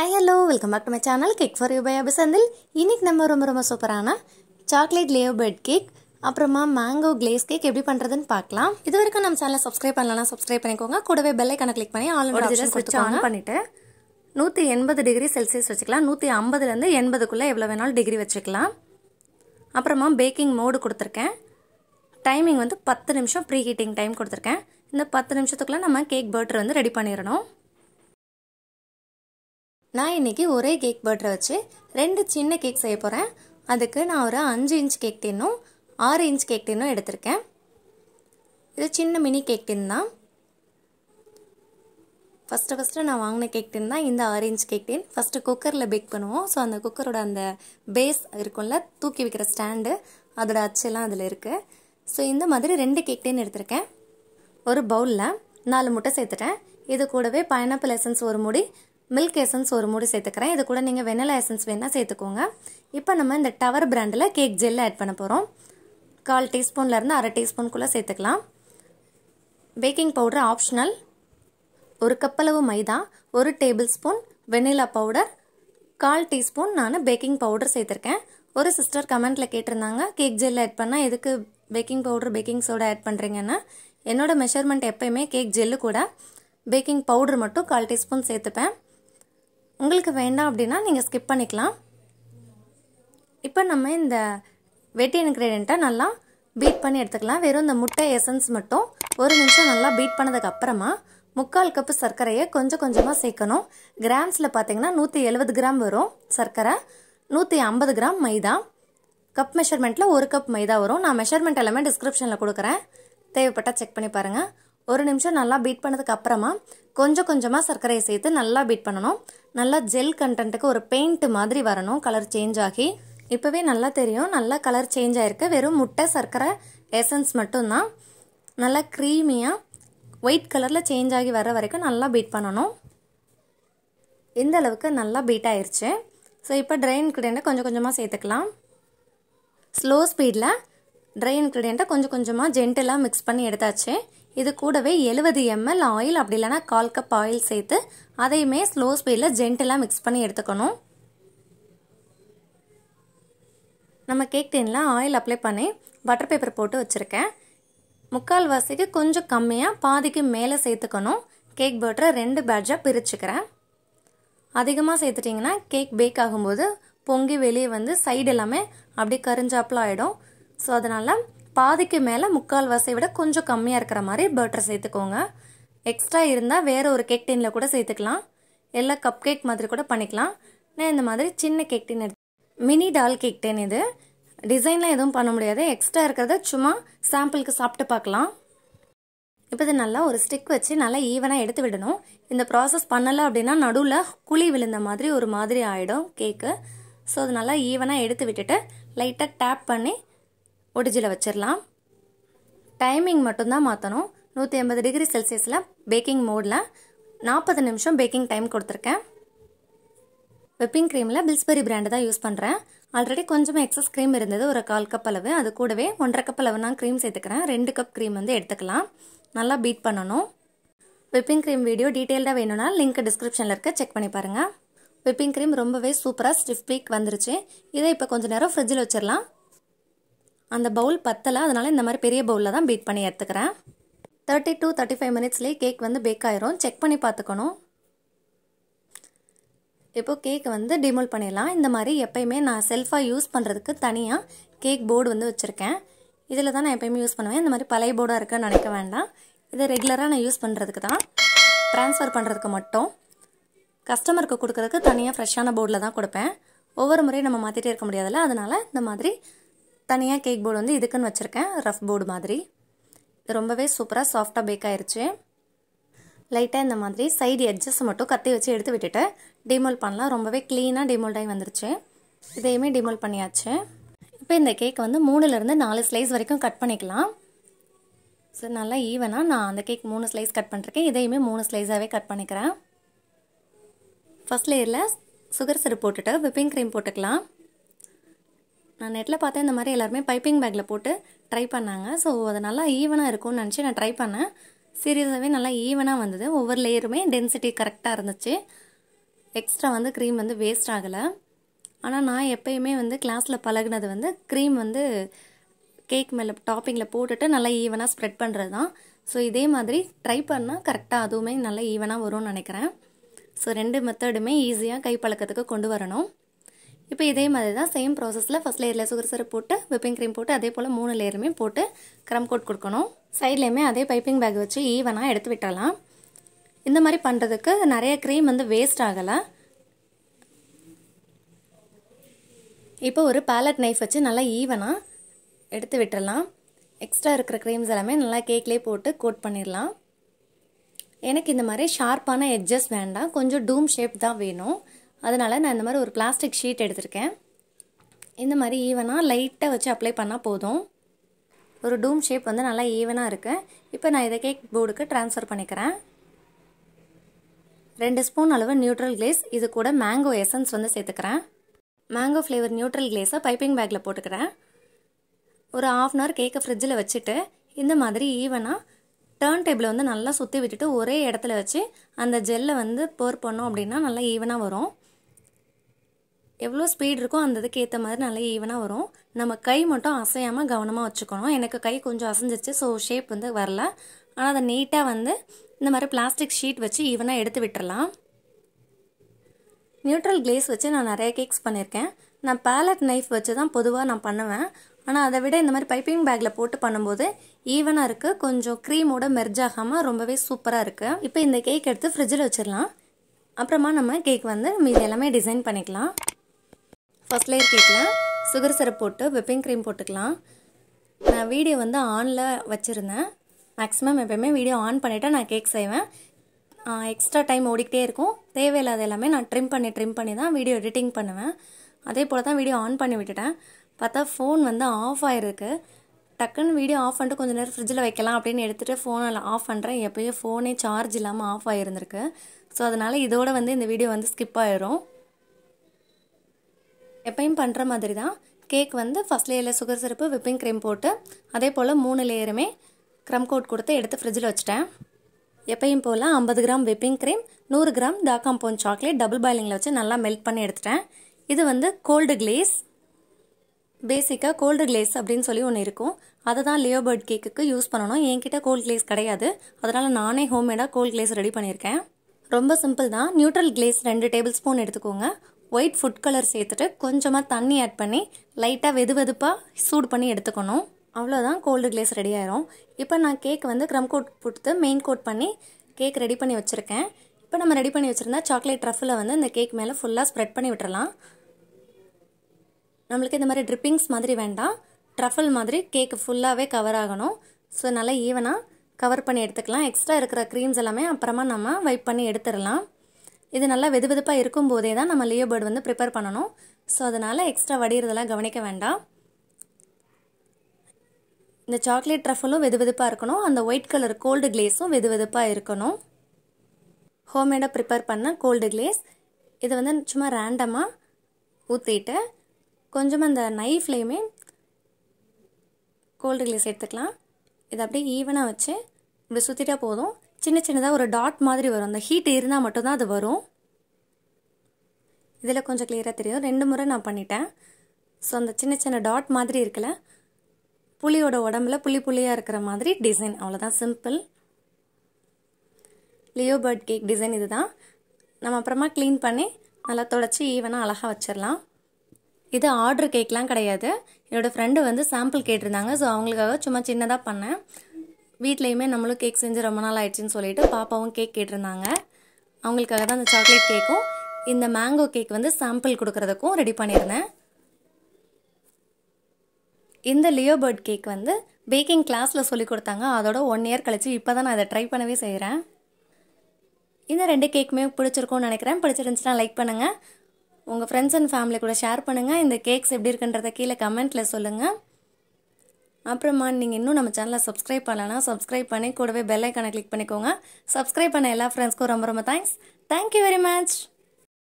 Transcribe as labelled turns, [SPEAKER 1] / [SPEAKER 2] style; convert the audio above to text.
[SPEAKER 1] hi hello welcome back to my channel cake for you by அபிசந்தில் இன்றைக்கி நம்ம ரொம்ப ரொம்ப சூப்பரான சாக்லேட் லேவ் பேர்ட் கேக் அப்புறமா மேங்கோ கிளேஸ் கேக் எப்படி பண்ணுறதுன்னு பார்க்கலாம் இது வரைக்கும் நம்ம சேனலை சப்ஸ்கிரைப் பண்ணலாம் சப்ஸ்கிரைப் பண்ணிக்கோங்க கூடவே பெல் ஐக்கனை கிளிக் பண்ணி ஆல் ஸ்விட்ச் ஆன் பண்ணிவிட்டு நூற்றி எண்பது டிகிரி செல்சியஸ் வச்சுக்கலாம் நூற்றி ஐம்பதுலேருந்து எண்பதுக்குள்ளே எவ்வளோ வேணாலும் டிகிரி வச்சுக்கலாம் அப்புறமா பேக்கிங் மோடு கொடுத்துருக்கேன் டைமிங் வந்து பத்து நிமிஷம் ப்ரீ ஹீட்டிங் டைம் கொடுத்துருக்கேன் இந்த பத்து நிமிஷத்துக்குள்ளே நம்ம கேக் பேட்டர் வந்து ரெடி பண்ணிடணும் நான் இன்னைக்கு ஒரே கேக் பட்டரை வச்சு ரெண்டு சின்ன கேக் செய்ய போகிறேன் அதுக்கு நான் ஒரு அஞ்சு இன்ச் கேக் டின்னும் ஆறு இன்ச் கேக் டின்னும் எடுத்திருக்கேன் இது சின்ன மினி கேக் டின் தான் ஃபஸ்ட்டு ஃபஸ்ட்டு நான் வாங்கின கேக் டின் தான் இந்த ஆறு இன்ச் கேக் டின் ஃபஸ்ட்டு குக்கரில் பேக் பண்ணுவோம் ஸோ அந்த குக்கரோட அந்த பேஸ் இருக்கும்ல தூக்கி வைக்கிற ஸ்டாண்டு அதோட அச்செல்லாம் அதில் இருக்குது ஸோ இந்த மாதிரி ரெண்டு கேக் டின் எடுத்திருக்கேன் ஒரு பவுலில் நாலு முட்டை சேர்த்துட்டேன் இது கூடவே பைனாப்பிள் எசன்ஸ் ஒரு முடி மில்க் எசன்ஸ் ஒரு மூடி சேர்த்துக்கிறேன் இது கூட நீங்கள் வெனிலா எசன்ஸ் வேணால் சேர்த்துக்கோங்க இப்போ நம்ம இந்த டவர் பிராண்டில் கேக் ஜெல் ஆட் பண்ண போகிறோம் கால் டீஸ்பூன்லேருந்து அரை டீஸ்பூன்குள்ளே சேர்த்துக்கலாம் பேக்கிங் பவுடர் ஆப்ஷனல் ஒரு கப்பளவு மைதா ஒரு டேபிள் ஸ்பூன் வெனிலா பவுடர் கால் டீஸ்பூன் நான் பேக்கிங் பவுடர் சேர்த்துருக்கேன் ஒரு சிஸ்டர் கமெண்ட்டில் கேட்டிருந்தாங்க கேக் ஜெல் ஆட் பண்ணால் எதுக்கு baking powder baking soda add பண்ணுறீங்கன்னா என்னோடய மெஷர்மெண்ட் எப்பயுமே கேக் ஜெல்லு கூட பேக்கிங் பவுடர் மட்டும் கால் டீஸ்பூன் சேர்த்துப்பேன் உங்களுக்கு வேண்டாம் அப்படின்னா நீங்கள் ஸ்கிப் பண்ணிக்கலாம் இப்போ நம்ம இந்த வெட்டி இன்க்ரீடியண்ட்டை நல்லா பீட் பண்ணி எடுத்துக்கலாம் வெறும் இந்த முட்டை எசன்ஸ் மட்டும் ஒரு நிமிஷம் நல்லா பீட் பண்ணதுக்கு அப்புறமா முக்கால் கப்பு சர்க்கரையை கொஞ்சம் கொஞ்சமாக சேர்க்கணும் கிராம்ஸில் பார்த்தீங்கன்னா நூற்றி எழுபது கிராம் வரும் சர்க்கரை நூற்றி ஐம்பது கிராம் மைதா கப் மெஷர்மெண்ட்டில் ஒரு கப் மைதா வரும் நான் மெஷர்மெண்ட் எல்லாமே டிஸ்கிரிப்ஷனில் கொடுக்குறேன் தேவைப்பட்டால் செக் பண்ணி பாருங்கள் ஒரு நிமிஷம் நல்லா பீட் பண்ணதுக்கு அப்புறமா கொஞ்சம் கொஞ்சமாக சர்க்கரையை சேர்த்து நல்லா பீட் பண்ணணும் நல்லா ஜெல் கண்டென்ட்டுக்கு ஒரு பெயிண்ட் மாதிரி வரணும் கலர் சேஞ்ச் ஆகி இப்போவே நல்லா தெரியும் நல்லா கலர் சேஞ்ச் ஆகிருக்கு வெறும் முட்டை சர்க்கரை எசன்ஸ் மட்டும்தான் நல்லா க்ரீமியாக ஒயிட் கலரில் சேஞ்ச் ஆகி வர வரைக்கும் நல்லா பீட் பண்ணணும் இந்த அளவுக்கு நல்லா பீட் ஆயிடுச்சு ஸோ இப்போ ட்ரை இன்க்ரீடியண்ட்டை கொஞ்சம் கொஞ்சமாக சேர்த்துக்கலாம் ஸ்லோ ஸ்பீடில் ட்ரை இன்க்ரீடியண்ட்டை கொஞ்சம் கொஞ்சமாக ஜென்டலாக மிக்ஸ் பண்ணி எடுத்தாச்சு இது கூடவே எழுபது எம்எல் ஆயில் அப்படி இல்லைன்னா கால் கப் ஆயில் சேர்த்து அதையுமே ஸ்லோ ஸ்பீடில் ஜென்டலாக மிக்ஸ் பண்ணி எடுத்துக்கணும் நம்ம கேக் டீனில் ஆயில் அப்ளை பண்ணி பட்டர் பேப்பர் போட்டு வச்சுருக்கேன் முக்கால் வாசிக்கு கொஞ்சம் கம்மியாக பாதிக்கு மேலே சேர்த்துக்கணும் கேக் பட்டரை ரெண்டு பேட்சாக பிரிச்சுக்கிறேன் அதிகமாக சேர்த்துட்டிங்கன்னா கேக் பேக் ஆகும்போது பொங்கி வெளியே வந்து சைடு எல்லாமே அப்படியே கரிஞ்சாப்பில் ஆகிடும் ஸோ அதனால் பாதிக்கு மேலே முக்கால் வாசை விட கொஞ்சம் கம்மியாக இருக்கிற மாதிரி பட்டர் சேர்த்துக்கோங்க எக்ஸ்ட்ரா இருந்தால் வேறு ஒரு கேக் டின்னில் கூட சேர்த்துக்கலாம் எல்லா கப் கேக் மாதிரி கூட பண்ணிக்கலாம் நான் இந்த மாதிரி சின்ன கேக் டின் எடுத்து மினி டால் கேக் டென் இது டிசைன்லாம் எதுவும் பண்ண முடியாது எக்ஸ்ட்ரா இருக்கிறத சும்மா சாம்பிளுக்கு சாப்பிட்டு பார்க்கலாம் இப்போ இது நல்லா ஒரு ஸ்டிக் வச்சு நல்லா ஈவனாக எடுத்து விடணும் இந்த ப்ராசஸ் பண்ணலை அப்படின்னா நடுவில் குழி விழுந்த மாதிரி ஒரு மாதிரி ஆகிடும் கேக்கு ஸோ அது நல்லா ஈவனாக எடுத்து விட்டுட்டு லைட்டாக டேப் பண்ணி ஒடிஜில் வச்சிடலாம் டைமிங் மட்டும்தான் மாற்றணும் நூற்றி ஐம்பது டிகிரி செல்சியஸில் பேக்கிங் மோடில் நாற்பது நிமிஷம் பேக்கிங் டைம் கொடுத்துருக்கேன் விப்பிங் க்ரீமில் பில்ஸ்பெரி பிராண்டு தான் யூஸ் பண்ணுறேன் ஆல்ரெடி கொஞ்சம் எக்ஸஸ் க்ரீம் இருந்தது ஒரு கால் கப் அளவு அது கூடவே ஒன்றரை கப் அளவு நான் க்ரீம் சேர்த்துக்கிறேன் ரெண்டு கப் க்ரீம் வந்து எடுத்துக்கலாம் நல்லா பீட் பண்ணணும் விப்பிங் க்ரீம் வீடியோ டீட்டெயில்டாக வேணும்னா லிங்க் டிஸ்கிரிப்ஷனில் இருக்க செக் பண்ணி பாருங்கள் விப்பிங் க்ரீம் ரொம்பவே சூப்பராக ஸ்டிஃப் பீக் வந்துருச்சு இதை இப்போ கொஞ்சம் நேரம் ஃப்ரிட்ஜில் வச்சிடலாம் அந்த பவுல் பத்தலை அதனால் இந்த மாதிரி பெரிய பவுலில் தான் பீட் பண்ணி எடுத்துக்கிறேன் தேர்ட்டி டூ தேர்ட்டி ஃபைவ் மினிட்ஸ்லேயே கேக் வந்து பேக் ஆயிரும் செக் பண்ணி பார்த்துக்கணும் இப்போது கேக் வந்து டிமோல் பண்ணிடலாம் இந்த மாதிரி எப்போயுமே நான் செல்ஃபாக யூஸ் பண்ணுறதுக்கு தனியாக கேக் போர்டு வந்து வச்சுருக்கேன் இதில் தான் நான் எப்போயுமே யூஸ் பண்ணுவேன் இந்த மாதிரி பழைய போர்டாக இருக்குன்னு நினைக்க வேண்டாம் இதை ரெகுலராக நான் யூஸ் பண்ணுறதுக்கு தான் ட்ரான்ஸ்ஃபர் பண்ணுறதுக்கு மட்டும் கஸ்டமருக்கு கொடுக்குறதுக்கு தனியாக ஃப்ரெஷ்ஷான போர்டில் தான் கொடுப்பேன் ஒவ்வொரு முறையும் நம்ம மாற்றிட்டே இருக்க முடியாதுல்ல அதனால் இந்த மாதிரி தனியாக கேக் போர்டு வந்து இதுக்குன்னு வச்சுருக்கேன் ரஃப் போர்டு மாதிரி ரொம்பவே சூப்பராக சாஃப்டாக பேக் ஆயிடுச்சு லைட்டாக இந்த மாதிரி சைடு எட்ஜஸ் மட்டும் கத்தி வச்சு எடுத்து விட்டுட்டு டிமோல் பண்ணலாம் ரொம்பவே க்ளீனாக டிமோல்ட் ஆகி வந்துருச்சு இதையுமே டிமோல் பண்ணியாச்சு இப்போ இந்த கேக் வந்து மூணுலேருந்து நாலு ஸ்லைஸ் வரைக்கும் கட் பண்ணிக்கலாம் ஸோ நல்லா ஈவனாக நான் அந்த கேக் மூணு ஸ்லைஸ் கட் பண்ணிருக்கேன் இதையுமே மூணு ஸ்லைஸாகவே கட் பண்ணிக்கிறேன் ஃபஸ்ட் லேயரில் சுகர் சிறு போட்டுட்டு விப்பிங் க்ரீம் போட்டுக்கலாம் நான் நெட்டில் பார்த்தேன் இந்த மாதிரி எல்லாருமே பைப்பிங் பேக்கில் போட்டு ட்ரை பண்ணாங்க ஸோ அது நல்லா ஈவனாக இருக்கும்னு நினச்சி நான் ட்ரை பண்ணேன் சீரியஸாகவே நல்லா ஈவனாக வந்தது ஒவ்வொரு லேயருமே டென்சிட்டி கரெக்டாக இருந்துச்சு எக்ஸ்ட்ரா வந்து க்ரீம் வந்து வேஸ்ட் ஆகலை ஆனால் நான் எப்பயுமே வந்து கிளாஸில் பழகினது வந்து க்ரீம் வந்து கேக் மேலே டாப்பிங்கில் போட்டுட்டு நல்லா ஈவனாக ஸ்ப்ரெட் பண்ணுறது தான் ஸோ இதே மாதிரி ட்ரை பண்ணால் கரெக்டாக அதுவுமே நல்லா ஈவனாக வரும்னு நினைக்கிறேன் ஸோ ரெண்டு மெத்தடுமே ஈஸியாக கை பழக்கத்துக்கு கொண்டு வரணும் இப்போ இதே மாதிரி தான் சேம் ப்ராசஸில் ஃபஸ்ட் லேயரில் சுகர் சிரப் போட்டு விப்பிங் க்ரீம் போட்டு அதே போல் மூணு லேயருமே போட்டு க்ரம் கோட் கொடுக்கணும் சைட்லேயுமே அதே பைப்பிங் பேக் வச்சு ஈவனாக எடுத்து விட்டலாம் இந்த மாதிரி பண்ணுறதுக்கு நிறைய க்ரீம் வந்து வேஸ்ட் ஆகலை இப்போ ஒரு பேலட் நைஃப் வச்சு நல்லா ஈவனாக எடுத்து விட்டுடலாம் எக்ஸ்ட்ரா இருக்கிற க்ரீம்ஸ் எல்லாமே நல்லா கேக்லேயே போட்டு கோட் பண்ணிடலாம் எனக்கு இந்த மாதிரி ஷார்ப்பான எட்ஜஸ் வேண்டாம் கொஞ்சம் டூம் ஷேப் தான் வேணும் அதனால் நான் இந்த மாதிரி ஒரு பிளாஸ்டிக் ஷீட் எடுத்திருக்கேன் இந்த மாதிரி ஈவனாக லைட்டாக வச்சு அப்ளை பண்ணால் போதும் ஒரு டூம் ஷேப் வந்து நல்லா ஈவனாக இருக்குது இப்போ நான் இதை கேக் போர்டுக்கு ட்ரான்ஸ்ஃபர் பண்ணிக்கிறேன் ரெண்டு ஸ்பூன் அளவு நியூட்ரல் கிளேஸ் இது கூட மேங்கோ எசன்ஸ் வந்து சேர்த்துக்கிறேன் மேங்கோ ஃப்ளேவர் நியூட்ரல் கிளேஸை பைப்பிங் பேக்கில் போட்டுக்கிறேன் ஒரு ஆஃப் அன் ஹவர் கேக்கை ஃப்ரிட்ஜில் வச்சுட்டு இந்த மாதிரி ஈவனாக டேர்ன் டேபிளை வந்து நல்லா சுற்றி விட்டுட்டு ஒரே இடத்துல வச்சு அந்த ஜெல்லை வந்து போர் பண்ணோம் அப்படின்னா நல்லா ஈவனாக வரும் எவ்வளோ ஸ்பீட் இருக்கோ அந்த இதுக்கு ஏற்ற மாதிரி நல்லா ஈவனாக வரும் நம்ம கை மட்டும் அசையாமல் கவனமாக வச்சுக்கணும் எனக்கு கை கொஞ்சம் அசைஞ்சிருச்சு ஸோ ஷேப் வந்து வரல ஆனால் அதை நீட்டாக வந்து இந்த மாதிரி பிளாஸ்டிக் ஷீட் வச்சு ஈவனாக எடுத்து விட்டுறலாம் நியூட்ரல் கிளேஸ் வச்சு நான் நிறைய கேக்ஸ் பண்ணியிருக்கேன் நான் பேலட் நைஃப் வச்சு தான் பொதுவாக நான் பண்ணுவேன் ஆனால் அதை விட இந்த மாதிரி பைப்பிங் பேக்கில் போட்டு பண்ணும்போது ஈவனாக இருக்குது கொஞ்சம் க்ரீமோட மெர்ஜ் ஆகாமல் ரொம்பவே சூப்பராக இருக்குது இப்போ இந்த கேக் எடுத்து ஃப்ரிட்ஜில் வச்சிடலாம் அப்புறமா நம்ம கேக் வந்து இது எல்லாமே டிசைன் பண்ணிக்கலாம் ஃபஸ்ட் லேயர் கேக்கில் சுகர் சிரப் போட்டு விப்பிங் க்ரீம் போட்டுக்கலாம் நான் வீடியோ வந்து ஆனில் வச்சுருந்தேன் மேக்ஸிமம் எப்போயுமே வீடியோ ஆன் பண்ணிவிட்டு நான் கேக் செய்வேன் எக்ஸ்ட்ரா டைம் ஓடிக்கிட்டே இருக்கும் தேவையில்லாத எல்லாமே நான் ட்ரிம் பண்ணி ட்ரிம் பண்ணி தான் வீடியோ எடிட்டிங் பண்ணுவேன் அதே போல் தான் வீடியோ ஆன் பண்ணி விட்டுட்டேன் பார்த்தா ஃபோன் வந்து ஆஃப் ஆகிருக்கு டக்குன்னு வீடியோ ஆஃப் பண்ணிட்டு கொஞ்சம் நேரம் ஃப்ரிட்ஜில் வைக்கலாம் அப்படின்னு எடுத்துகிட்டு ஃபோனில் ஆஃப் பண்ணுறேன் எப்போயும் ஃபோனே சார்ஜ் இல்லாமல் ஆஃப் ஆகிருந்துருக்கு ஸோ அதனால் இதோட வந்து இந்த வீடியோ வந்து ஸ்கிப் ஆயிரும் எப்பயும் பண்ணுற மாதிரி தான் கேக் வந்து ஃபஸ்ட் லேயரில் சுகர் சிறப்பு விப்பிங் க்ரீம் போட்டு அதே போல் மூணு லேயருமே க்ரம் கோட் கொடுத்து எடுத்து ஃப்ரிட்ஜில் வச்சுட்டேன் எப்பயும் போல் ஐம்பது கிராம் விப்பிங் க்ரீம் நூறு கிராம் போன் சாக்லேட் டபுள் பாயிலிங்கில் வச்சு நல்லா மெல்ட் பண்ணி எடுத்துட்டேன் இது வந்து கோல்டு கிளேஸ் பேசிக்காக கோல்டு கிளேஸ் அப்படின்னு சொல்லி ஒன்று இருக்கும் அதை தான் லியோபர்ட் கேக்குக்கு யூஸ் பண்ணணும் என்கிட்ட கோல்டு கிளேஸ் கிடையாது அதனால் நானே ஹோம்மேடாக கோல்டு கிளேஸ் ரெடி பண்ணியிருக்கேன் ரொம்ப சிம்பிள் தான் நியூட்ரல் கிளேஸ் ரெண்டு டேபிள் ஸ்பூன் எடுத்துக்கோங்க ஒயிட் ஃபுட் கலர் சேர்த்துட்டு கொஞ்சமாக தண்ணி ஆட் பண்ணி லைட்டாக வெது வெதுப்பாக சூடு பண்ணி எடுத்துக்கணும் அவ்வளோதான் கோல்டு கிளேஸ் ரெடி ஆயிரும் இப்போ நான் கேக் வந்து க்ரம் கோட் கொடுத்து மெயின் கோட் பண்ணி கேக் ரெடி பண்ணி வச்சுருக்கேன் இப்போ நம்ம ரெடி பண்ணி வச்சுருந்தா சாக்லேட் ட்ரஃபில் வந்து இந்த கேக் மேலே ஃபுல்லாக ஸ்ப்ரெட் பண்ணி விட்டுறலாம் நம்மளுக்கு இந்த மாதிரி ட்ரிப்பிங்ஸ் மாதிரி வேண்டாம் ட்ரஃபல் மாதிரி கேக்கு ஃபுல்லாகவே கவர் ஆகணும் ஸோ நல்லா ஈவனாக கவர் பண்ணி எடுத்துக்கலாம் எக்ஸ்ட்ரா இருக்கிற க்ரீம்ஸ் எல்லாமே அப்புறமா நம்ம வைப் பண்ணி எடுத்துடலாம் இது நல்லா வெது வெதுப்பாக இருக்கும் போதே தான் நம்ம லியோ பேர்டு வந்து ப்ரிப்பேர் பண்ணணும் ஸோ அதனால் எக்ஸ்ட்ரா வடிகிறதெல்லாம் கவனிக்க வேண்டாம் இந்த சாக்லேட் ட்ரஃபலும் வெது வெதுப்பாக இருக்கணும் அந்த ஒயிட் கலர் கோல்டு கிளேஸும் வெது வெதுப்பாக இருக்கணும் ஹோம்மேடாக ப்ரிப்பேர் பண்ண கோல்டு கிளேஸ் இதை வந்து சும்மா ரேண்டமாக ஊற்றிட்டு கொஞ்சமாக அந்த நைஃப்லேயுமே கோல்டு கிளேஸ் எடுத்துக்கலாம் இதை அப்படியே ஈவனாக வச்சு இப்படி சுற்றிட்டா போதும் சின்ன சின்னதாக ஒரு டாட் மாதிரி வரும் அந்த ஹீட் இருந்தால் மட்டும்தான் அது வரும் இதில் கொஞ்சம் கிளியராக தெரியும் ரெண்டு முறை நான் பண்ணிட்டேன் ஸோ அந்த சின்ன சின்ன டாட் மாதிரி இருக்குல்ல புளியோட உடம்புல புளி புளியாக இருக்கிற மாதிரி டிசைன் அவ்வளோதான் சிம்பிள் லியோ கேக் டிசைன் இது தான் நம்ம அப்புறமா க்ளீன் பண்ணி நல்லா தொடச்சி ஈவனாக அழகாக வச்சிடலாம் இது ஆர்டர் கேக்லாம் கிடையாது என்னோடய ஃப்ரெண்டு வந்து சாம்பிள் கேட்டிருந்தாங்க ஸோ அவங்களுக்காக சும்மா சின்னதாக பண்ணேன் வீட்லேயுமே நம்மளும் கேக் செஞ்சு ரொம்ப நாள் ஆயிடுச்சுன்னு சொல்லிட்டு பாப்பாவும் கேக் கேட்டிருந்தாங்க அவங்களுக்காக தான் அந்த சாக்லேட் கேக்கும் இந்த மேங்கோ கேக் வந்து சாம்பிள் கொடுக்குறதுக்கும் ரெடி பண்ணியிருந்தேன் இந்த லியோ கேக் வந்து பேக்கிங் கிளாஸில் சொல்லிக் கொடுத்தாங்க அதோட ஒன் இயர் கழித்து இப்போ தான் நான் அதை ட்ரை பண்ணவே செய்கிறேன் இந்த ரெண்டு கேக்குமே பிடிச்சிருக்கோம்னு நினைக்கிறேன் பிடிச்சிருந்துச்சுனா லைக் பண்ணுங்கள் உங்கள் ஃப்ரெண்ட்ஸ் அண்ட் ஃபேமிலி கூட ஷேர் பண்ணுங்கள் இந்த கேக்ஸ் எப்படி இருக்குன்றத கீழே கமெண்ட்டில் சொல்லுங்கள் அப்புறமா நீங்கள் இன்னும் நம்ம சேனலை சப்ஸ்கிரைப் பண்ணலன்னா சப்ஸ்கிரைப் பண்ணி கூடவே பெல்லைக்கானை கிளிக் பண்ணிக்கோங்க சப்ஸ்கிரைப் பண்ண எல்லா ஃப்ரெண்ட்ஸ்க்கும் ரொம்ப ரொம்ப தேங்க்ஸ் தேங்க்யூ வெரி மச்